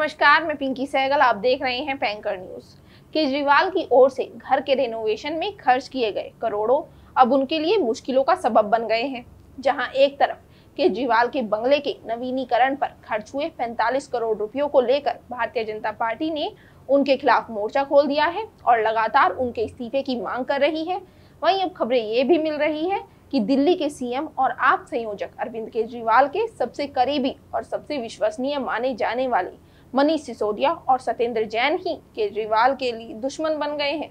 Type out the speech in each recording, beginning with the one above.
नमस्कार मैं पिंकी सहगल आप देख रहे हैं पैंकर न्यूज केजरीवाल की ओर से घर के रेनोवेशन में खर्च किए गए करोड़ों अब उनके लिए मुश्किलों का सबब बन गए हैं जहां एक तरफ केजरीवाल के बंगले के नवीनीकरण पर खर्च हुए 45 करोड़ रुपयों को लेकर भारतीय जनता पार्टी ने उनके खिलाफ मोर्चा खोल दिया है और लगातार उनके इस्तीफे की मांग कर रही है वहीं अब खबरें ये भी मिल रही है कि दिल्ली के सीएम और आप संयोजक अरविंद केजरीवाल के सबसे करीबी और सबसे विश्वसनीय माने जाने वाले मनीष सिसोदिया और सत्येंद्र जैन ही केजरीवाल के लिए दुश्मन बन गए हैं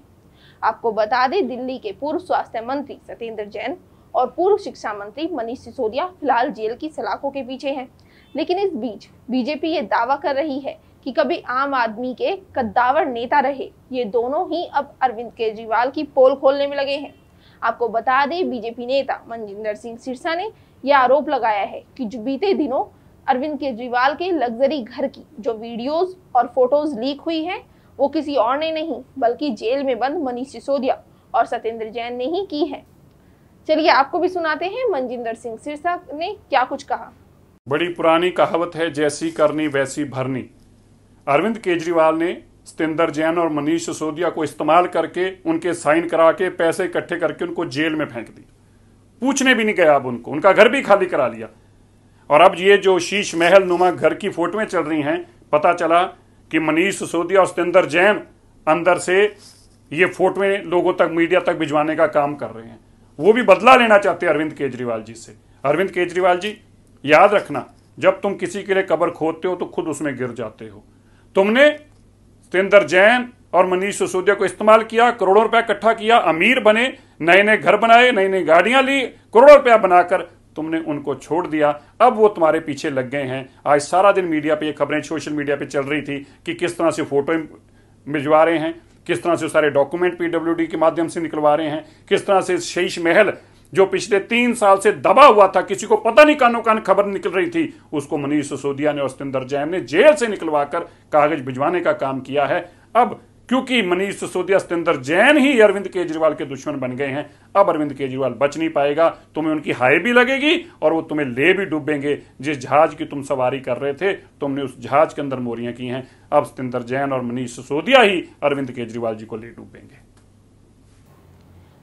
आपको बता दें दिल्ली के पूर्व स्वास्थ्य मंत्री सत्येंद्र जैन और पूर्व शिक्षा मंत्री मनीष सिसोदिया फिलहाल जेल की सलाखों के पीछे हैं लेकिन इस बीच बीजेपी ये दावा कर रही है कि कभी आम आदमी के कद्दावर नेता रहे ये दोनों ही अब अरविंद केजरीवाल की पोल खोलने में लगे हैं आपको बता दें बीजेपी नेता मनजिंदर सिंह सिरसा ने यह आरोप लगाया है कि जो बीते दिनों अरविंद केजरीवाल के लग्जरी घर की जो वीडियोस और फोटोज लीक हुई हैं वो किसी और ने नहीं बल्कि जेल में बंद मनीष सिसोदिया और सत्येंद्र जैन ने ही की है चलिए आपको भी सुनाते हैं मनजिंदर सिंह सिरसा ने क्या कुछ कहा बड़ी पुरानी कहावत है जैसी करनी वैसी भरनी अरविंद केजरीवाल ने सतेंद्र जैन और मनीष सिसोदिया को इस्तेमाल करके उनके साइन करा के पैसे इकट्ठे करके उनको जेल में फेंक दिया पूछने भी नहीं गया अब उनको उनका घर भी खाली करा लिया और अब ये जो शीश महल नुमा घर की फोटोएं चल रही हैं पता चला कि मनीष सिसोदिया और सतेंद्र जैन अंदर से ये फोटोएं लोगों तक मीडिया तक भिजवाने का काम कर रहे हैं वो भी बदला लेना चाहते हैं अरविंद केजरीवाल जी से अरविंद केजरीवाल जी याद रखना जब तुम किसी के लिए कबर खोदते हो तो खुद उसमें गिर जाते हो तुमने सतेंद्र जैन और मनीष सिसोदिया को इस्तेमाल किया करोड़ों रुपया इकट्ठा किया अमीर बने नए नए घर बनाए नई नई गाड़ियां ली करोड़ों रुपया बनाकर तुमने उनको छोड़ दिया अब वो तुम्हारे पीछे लग गए हैं आज सारा दिन मीडिया पे ये खबरें सोशल मीडिया पे चल रही थी कि किस तरह से फोटो भिजवा रहे हैं किस तरह से सारे डॉक्यूमेंट पीडब्ल्यूडी के माध्यम से निकलवा रहे हैं किस तरह से शेष महल जो पिछले तीन साल से दबा हुआ था किसी को पता नहीं कानो कान खबर निकल रही थी उसको मनीष सिसोदिया ने और सतेंद्र जैन ने जेल से निकलवाकर कागज भिजवाने का काम किया है अब क्योंकि मनीष सिसोदिया सतेंद्र जैन ही अरविंद केजरीवाल के दुश्मन बन गए हैं अब अरविंद केजरीवाल बच नहीं पाएगा तुम्हें उनकी हाय भी लगेगी और वो तुम्हें ले भी डूबेंगे जिस जहाज की तुम सवारी कर रहे थे तुमने उस जहाज के अंदर मोरियां की हैं अब सतेंद्र जैन और मनीष सिसोदिया ही अरविंद केजरीवाल जी को ले डूबेंगे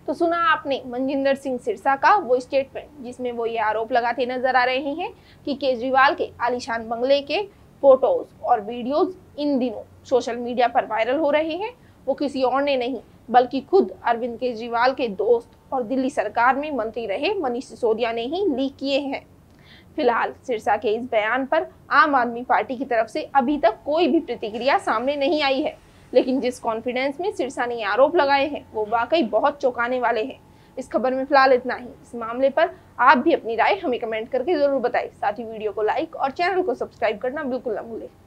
तो सुना आपने मनजिंदर सिंह सिरसा का वो स्टेटमेंट जिसमें वो ये आरोप लगाते नजर आ रहे हैं कि केजरीवाल के आलिशान बंगले के फोटोज और वीडियोज इन दिनों सोशल मीडिया पर वायरल हो रहे हैं वो किसी और ने नहीं बल्कि खुद अरविंद केजरीवाल के दोस्त और दिल्ली सरकार में मंत्री रहे मनीष सिसोदिया ने ही लीक किए हैं फिलहाल सिरसा के इस बयान पर आम आदमी पार्टी की तरफ से अभी तक कोई भी प्रतिक्रिया सामने नहीं आई है लेकिन जिस कॉन्फिडेंस में सिरसा ने आरोप लगाए हैं वो वाकई बहुत चौंकाने वाले हैं इस खबर में फिलहाल इतना ही इस मामले पर आप भी अपनी राय हमें कमेंट करके ज़रूर बताएं साथ ही वीडियो को लाइक और चैनल को सब्सक्राइब करना बिल्कुल ना भूलें